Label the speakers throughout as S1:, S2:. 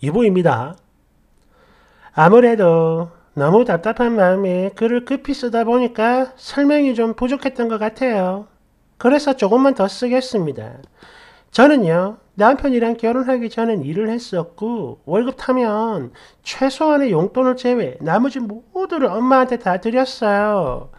S1: 이보입니다. 아무래도 너무 답답한 마음에 글을 급히 쓰다 보니까 설명이 좀 부족했던 것 같아요. 그래서 조금만 더 쓰겠습니다. 저는요, 남편이랑 결혼하기 전엔 일을 했었고, 월급 타면 최소한의 용돈을 제외 나머지 모두를 엄마한테 다 드렸어요.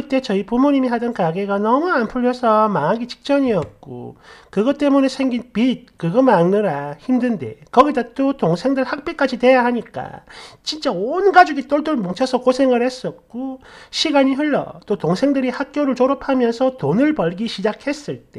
S1: 그때 저희 부모님이 하던 가게가 너무 안 풀려서 망하기 직전이었고 그것 때문에 생긴 빚 그거 막느라 힘든데 거기다 또 동생들 학비까지 대야 하니까 진짜 온 가족이 똘똘 뭉쳐서 고생을 했었고 시간이 흘러 또 동생들이 학교를 졸업하면서 돈을 벌기 시작했을 때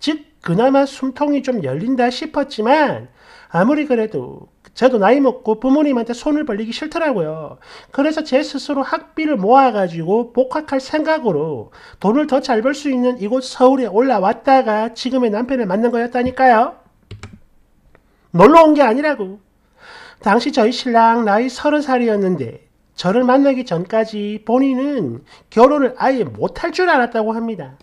S1: 즉 그나마 숨통이 좀 열린다 싶었지만 아무리 그래도 저도 나이 먹고 부모님한테 손을 벌리기 싫더라고요. 그래서 제 스스로 학비를 모아가지고 복학할 생각으로 돈을 더 잘 벌 수 있는 이곳 서울에 올라왔다가 지금의 남편을 만난 거였다니까요. 놀러 온 게 아니라고. 당시 저희 신랑 나이 서른 살이었는데 저를 만나기 전까지 본인은 결혼을 아예 못할 줄 알았다고 합니다.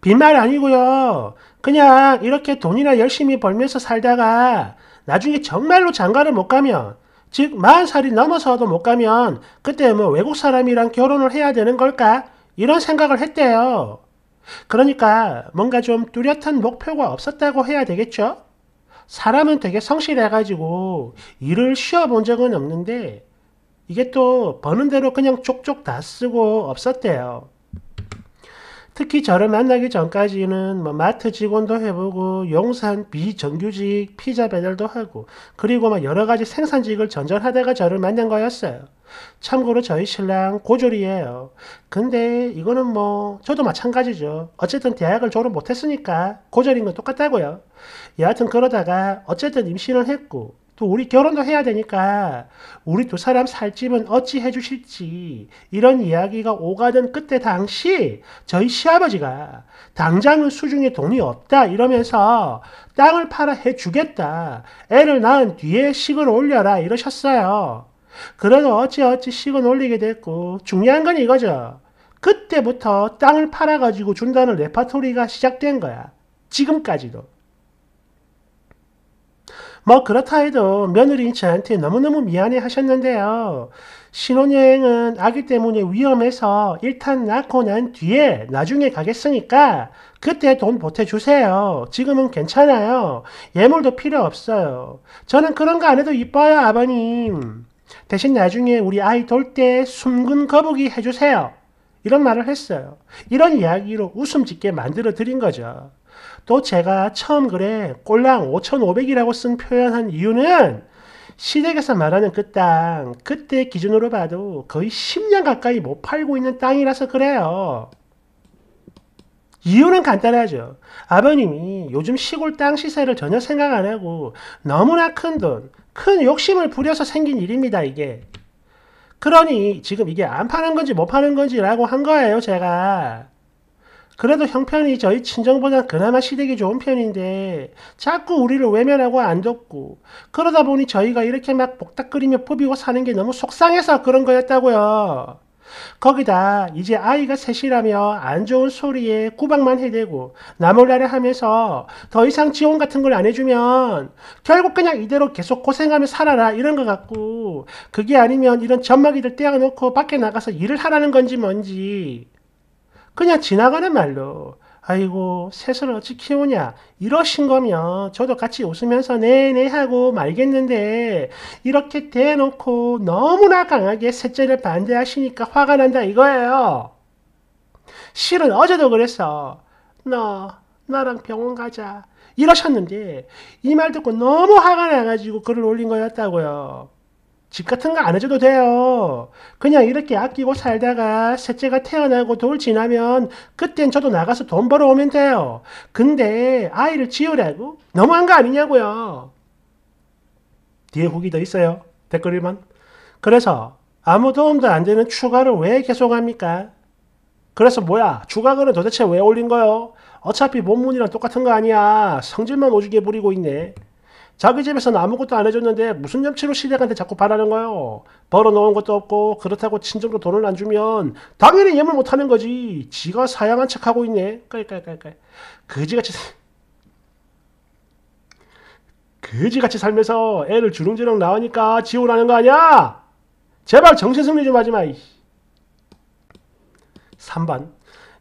S1: 빈말 아니고요. 그냥 이렇게 돈이나 열심히 벌면서 살다가 나중에 정말로 장가를 못 가면 즉 40살이 넘어서도 못 가면 그때 뭐 외국 사람이랑 결혼을 해야 되는 걸까? 이런 생각을 했대요. 그러니까 뭔가 좀 뚜렷한 목표가 없었다고 해야 되겠죠? 사람은 되게 성실해가지고 일을 쉬어본 적은 없는데 이게 또 버는 대로 그냥 쪽쪽 다 쓰고 없었대요. 특히 저를 만나기 전까지는 뭐 마트 직원도 해보고 용산 비정규직 피자 배달도 하고 그리고 막 여러 가지 생산직을 전전하다가 저를 만난 거였어요. 참고로 저희 신랑 고졸이에요. 근데 이거는 뭐 저도 마찬가지죠. 어쨌든 대학을 졸업 못했으니까 고졸인 건 똑같다고요. 여하튼 그러다가 어쨌든 임신을 했고 또 우리 결혼도 해야 되니까 우리 두 사람 살 집은 어찌 해주실지 이런 이야기가 오가던 그때 당시 저희 시아버지가 당장은 수중에 돈이 없다 이러면서 땅을 팔아 해주겠다 애를 낳은 뒤에 식을 올려라 이러셨어요. 그래도 어찌어찌 식은 올리게 됐고 중요한 건 이거죠. 그때부터 땅을 팔아가지고 준다는 레파토리가 시작된 거야. 지금까지도. 뭐 그렇다 해도 며느리인 저한테 너무너무 미안해 하셨는데요. 신혼여행은 아기 때문에 위험해서 일단 낳고 난 뒤에 나중에 가겠으니까 그때 돈 보태주세요. 지금은 괜찮아요. 예물도 필요 없어요. 저는 그런 거 안 해도 이뻐요, 아버님. 대신 나중에 우리 아이 돌 때 숨근 거북이 해주세요. 이런 말을 했어요. 이런 이야기로 웃음 짓게 만들어 드린 거죠. 또 제가 처음 글에 꼴랑 5,500이라고 쓴 표현한 이유는 시댁에서 말하는 그 땅, 그때 기준으로 봐도 거의 10년 가까이 못 팔고 있는 땅이라서 그래요. 이유는 간단하죠. 아버님이 요즘 시골 땅 시세를 전혀 생각 안 하고 너무나 큰 돈, 큰 욕심을 부려서 생긴 일입니다, 이게. 그러니 지금 이게 안 파는 건지 못 파는 건지라고 한 거예요, 제가. 그래도 형편이 저희 친정보다 그나마 시댁이 좋은 편인데 자꾸 우리를 외면하고 안 돕고 그러다 보니 저희가 이렇게 막 복닥거리며 뽑이고 사는 게 너무 속상해서 그런 거였다고요. 거기다 이제 아이가 셋이라며 안 좋은 소리에 구박만 해대고 나몰라를 하면서 더 이상 지원 같은 걸 안 해주면 결국 그냥 이대로 계속 고생하며 살아라 이런 것 같고 그게 아니면 이런 점막이들 떼어놓고 밖에 나가서 일을 하라는 건지 뭔지 그냥 지나가는 말로 아이고 셋을 어찌 키우냐 이러신 거면 저도 같이 웃으면서 네네 하고 말겠는데 이렇게 대놓고 너무나 강하게 셋째를 반대하시니까 화가 난다 이거예요. 실은 어제도 그랬어. 너 나랑 병원 가자 이러셨는데 이 말 듣고 너무 화가 나가지고 글을 올린 거였다고요. 집 같은 거 안 해줘도 돼요. 그냥 이렇게 아끼고 살다가 셋째가 태어나고 돌 지나면 그땐 저도 나가서 돈 벌어오면 돼요. 근데 아이를 지으라고? 너무한 거 아니냐고요. 뒤에 후기 더 있어요. 댓글 만 그래서 아무 도움도 안 되는 추가를 왜 계속합니까? 그래서 뭐야? 주가글은 도대체 왜 올린 거요? 어차피 본문이랑 똑같은 거 아니야. 성질만 오지게 부리고 있네. 자기 집에서는 아무것도 안 해줬는데 무슨 염치로 시댁한테 자꾸 바라는 거예요. 벌어놓은 것도 없고 그렇다고 친정으 돈을 안 주면 당연히 예물 못하는 거지. 지가 사양한 척하고 있네. 깔깔깔깔. 그지같이 그지같이 살면서 애를 주렁주렁 낳으니까 지우라는 거 아니야? 제발 정신승리 좀 하지 마. 3번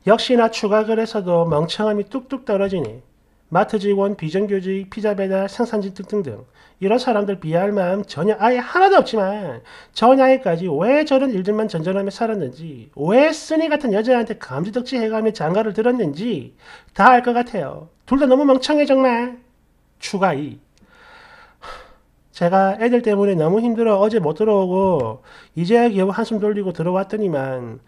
S1: 역시나 추가 글에서도 멍청함이 뚝뚝 떨어지니 마트 직원, 비정규직, 피자 배달, 생산직 등등등 이런 사람들 비할 마음 전혀 아예 하나도 없지만 전야에까지 왜 저런 일들만 전전하며 살았는지 왜 쓰니 같은 여자한테 감지덕지 해가며 장가를 들었는지 다 알 것 같아요. 둘 다 너무 멍청해 정말. 추가 이 제가 애들 때문에 너무 힘들어 어제 못 들어오고 이제야 겨우 한숨 돌리고 들어왔더니만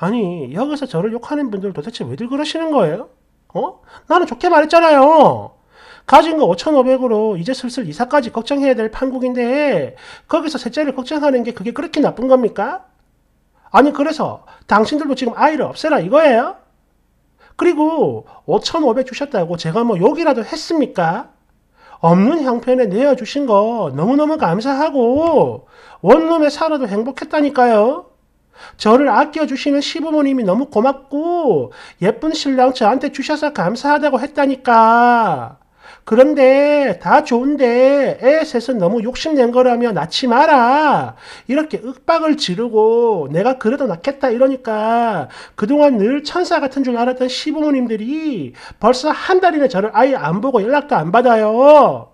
S1: 아니 여기서 저를 욕하는 분들 도대체 왜들 그러시는 거예요? 어? 나는 좋게 말했잖아요. 가진 거 5,500으로 이제 슬슬 이사까지 걱정해야 될 판국인데 거기서 셋째를 걱정하는 게 그게 그렇게 나쁜 겁니까? 아니 그래서 당신들도 지금 아이를 없애라 이거예요? 그리고 5,500 주셨다고 제가 뭐 욕이라도 했습니까? 없는 형편에 내어주신 거 너무너무 감사하고 원룸에 살아도 행복했다니까요. 저를 아껴주시는 시부모님이 너무 고맙고 예쁜 신랑 저한테 주셔서 감사하다고 했다니까. 그런데 다 좋은데 애 셋은 너무 욕심낸 거라며 낳지 마라. 이렇게 윽박을 지르고 내가 그래도 낳겠다 이러니까 그동안 늘 천사 같은 줄 알았던 시부모님들이 벌써 한 달이나 저를 아예 안 보고 연락도 안 받아요.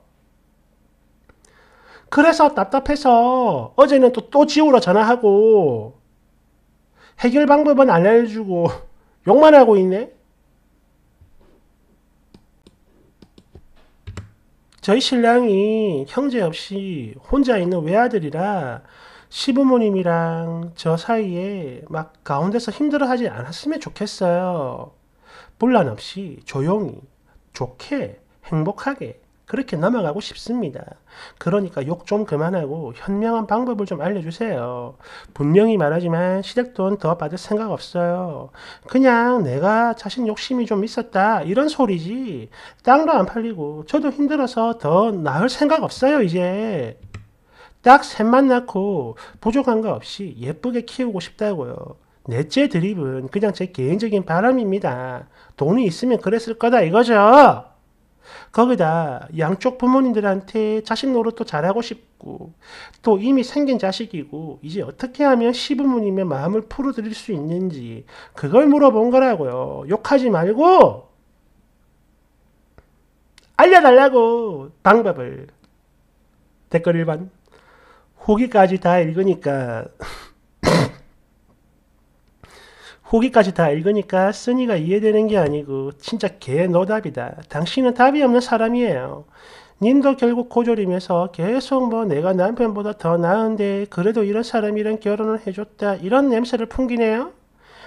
S1: 그래서 답답해서 어제는 또, 또 지우러 전화하고 해결 방법은 안 알려주고 욕만 하고 있네. 저희 신랑이 형제 없이 혼자 있는 외아들이라 시부모님이랑 저 사이에 막 가운데서 힘들어하지 않았으면 좋겠어요. 분란 없이 조용히 좋게 행복하게 그렇게 넘어가고 싶습니다. 그러니까 욕 좀 그만하고 현명한 방법을 좀 알려주세요. 분명히 말하지만 시댁돈 더 받을 생각 없어요. 그냥 내가 자신 욕심이 좀 있었다 이런 소리지 땅도 안 팔리고 저도 힘들어서 더 나을 생각 없어요 이제. 딱 셋만 낳고 부족한 거 없이 예쁘게 키우고 싶다고요. 넷째 드립은 그냥 제 개인적인 바람입니다. 돈이 있으면 그랬을 거다 이거죠. 거기다 양쪽 부모님들한테 자식 노릇도 잘하고 싶고 또 이미 생긴 자식이고 이제 어떻게 하면 시부모님의 마음을 풀어드릴 수 있는지 그걸 물어본 거라고요. 욕하지 말고 알려달라고 방법을 댓글 1번 후기까지 다 읽으니까 후기까지 다 읽으니까 쓰니가 이해되는 게 아니고 진짜 개노답이다 당신은 답이 없는 사람이에요. 님도 결국 고졸이면서 계속 뭐 내가 남편보다 더 나은데 그래도 이런 사람이랑 결혼을 해줬다 이런 냄새를 풍기네요.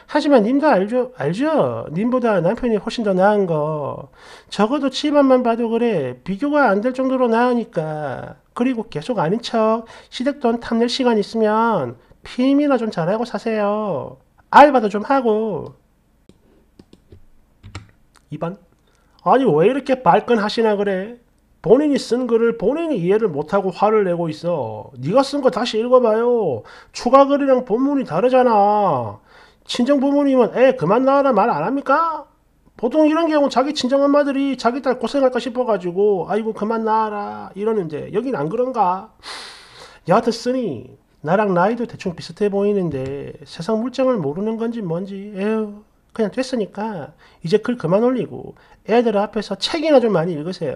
S1: 하지만 님도 알죠? 알죠? 님보다 남편이 훨씬 더 나은 거. 적어도 집안만 봐도 그래. 비교가 안 될 정도로 나으니까. 그리고 계속 아닌 척 시댁 돈 탐낼 시간 있으면 피임이나 좀 잘하고 사세요. 알바도 좀 하고 2번 아니 왜 이렇게 발끈하시나 그래 본인이 쓴 글을 본인이 이해를 못하고 화를 내고 있어 네가 쓴 거 다시 읽어봐요 추가 글이랑 본문이 다르잖아 친정 부모님은 애 그만 나와라 말 안 합니까? 보통 이런 경우 자기 친정 엄마들이 자기 딸 고생할까 싶어가지고 아이고 그만 나와라 이러는데 여긴 안 그런가? 여하튼 쓰니 나랑 나이도 대충 비슷해 보이는데 세상 물정을 모르는 건지 뭔지 에휴 그냥 됐으니까 이제 글 그만 올리고 애들 앞에서 책이나 좀 많이 읽으세요.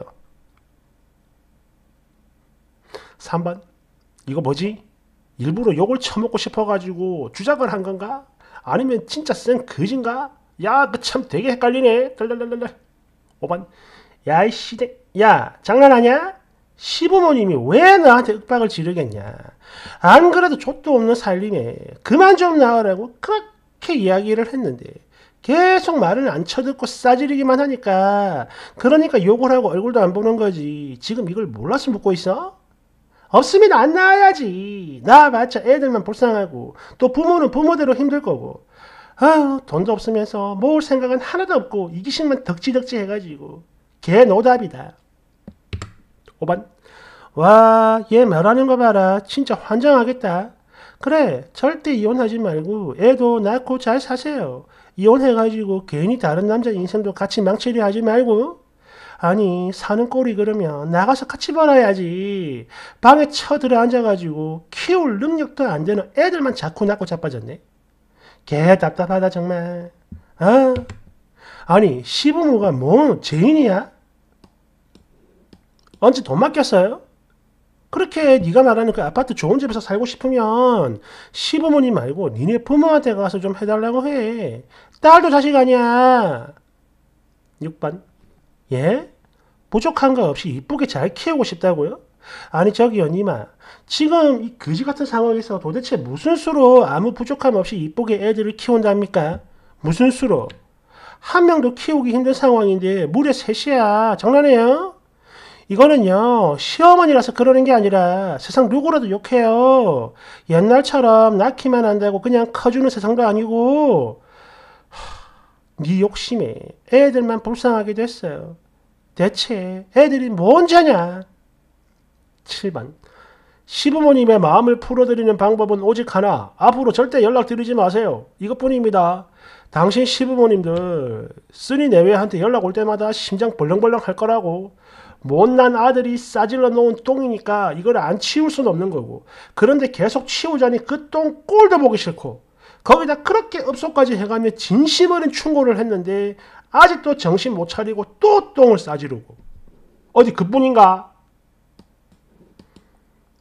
S1: 3번 이거 뭐지? 일부러 욕을 처먹고 싶어가지고 주작을 한 건가? 아니면 진짜 쌩 거진가? 야 그 참 되게 헷갈리네. 덜덜덜덜 5번 야 이 시대야 장난하냐? 시부모님이 왜 나한테 윽박을 지르겠냐. 안 그래도 족도 없는 살림에 그만 좀 나으라고 그렇게 이야기를 했는데 계속 말을 안 쳐듣고 싸지르기만 하니까 그러니까 욕을 하고 얼굴도 안 보는 거지. 지금 이걸 몰라서 묻고 있어? 없으면 안 나와야지. 나와봤자 애들만 불쌍하고 또 부모는 부모대로 힘들 거고 아유 돈도 없으면서 모을 생각은 하나도 없고 이기심만 덕지덕지 해가지고 개노답이다. 5번 와얘 말하는 거 봐라 진짜 환장하겠다 그래 절대 이혼하지 말고 애도 낳고 잘 사세요 이혼해가지고 괜히 다른 남자 인생도 같이 망치려 하지 말고 아니 사는 꼴이 그러면 나가서 같이 벌어야지 방에 쳐들어 앉아가지고 키울 능력도 안 되는 애들만 자꾸 낳고 자빠졌네 개 답답하다 정말 아 아니 시부모가 뭐 죄인이야? 언제 돈 맡겼어요? 그렇게 네가 말하는 그 아파트 좋은 집에서 살고 싶으면 시부모님 말고 니네 부모한테 가서 좀 해달라고 해. 딸도 자식 아니야. 6번. 예? 부족한 거 없이 이쁘게 잘 키우고 싶다고요? 아니 저기언 니마 지금 이 그지 같은 상황에서 도대체 무슨 수로 아무 부족함 없이 이쁘게 애들을 키운답니까? 무슨 수로? 한 명도 키우기 힘든 상황인데 물에 셋이야 장난해요? 이거는요 시어머니라서 그러는 게 아니라 세상 누구라도 욕해요 옛날처럼 낳기만 한다고 그냥 커주는 세상도 아니고 네 욕심에 애들만 불쌍하게 됐어요 대체 애들이 뭔자냐 7번 시부모님의 마음을 풀어드리는 방법은 오직 하나 앞으로 절대 연락드리지 마세요 이것뿐입니다 당신 시부모님들 쓰니 내외한테 연락 올 때마다 심장 벌렁벌렁 할 거라고 못난 아들이 싸질러 놓은 똥이니까 이걸 안 치울 수는 없는 거고 그런데 계속 치우자니 그 똥 꼴도 보기 싫고 거기다 그렇게 업소까지 해가며 진심 어린 충고를 했는데 아직도 정신 못 차리고 또 똥을 싸지르고 어디 그뿐인가?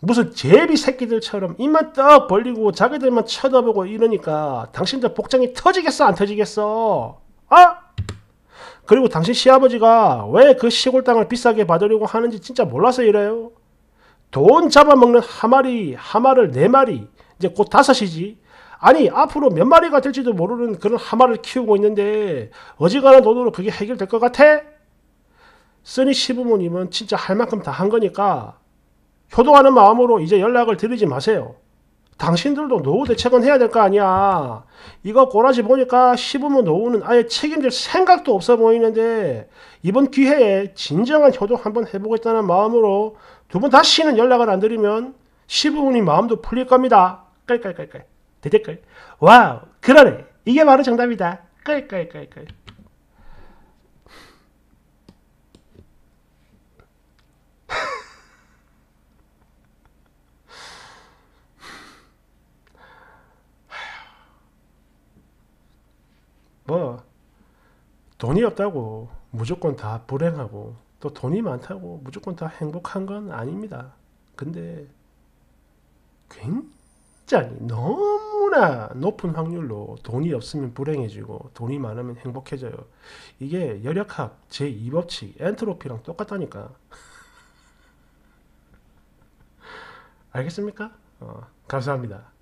S1: 무슨 제비 새끼들처럼 입만 떡 벌리고 자기들만 쳐다보고 이러니까 당신들 복장이 터지겠어 안 터지겠어? 어? 그리고 당신 시아버지가 왜 그 시골 땅을 비싸게 받으려고 하는지 진짜 몰라서 이래요. 돈 잡아먹는 한 마리, 한마를네 마리, 이제 곧 다섯이지. 아니 앞으로 몇 마리가 될지도 모르는 그런 하마를 키우고 있는데 어지간한 돈으로 그게 해결될 것 같아? 쓰니 시부모님은 진짜 할 만큼 다 한 거니까 효도하는 마음으로 이제 연락을 드리지 마세요. 당신들도 노후 대책은 해야 될 거 아니야. 이거 고라지 보니까 시부모 노후는 아예 책임질 생각도 없어 보이는데 이번 기회에 진정한 효도 한번 해보겠다는 마음으로 두분 다시는 연락을 안 드리면 시부모님 마음도 풀릴 겁니다. 깔깔깔깔. 대댓글. 와우, 그러네. 이게 바로 정답이다. 깔깔깔깔. 뭐 돈이 없다고 무조건 다 불행하고 또 돈이 많다고 무조건 다 행복한 건 아닙니다. 근데 굉장히 너무나 높은 확률로 돈이 없으면 불행해지고 돈이 많으면 행복해져요. 이게 열역학 제2법칙 엔트로피랑 똑같다니까. 알겠습니까? 어, 감사합니다.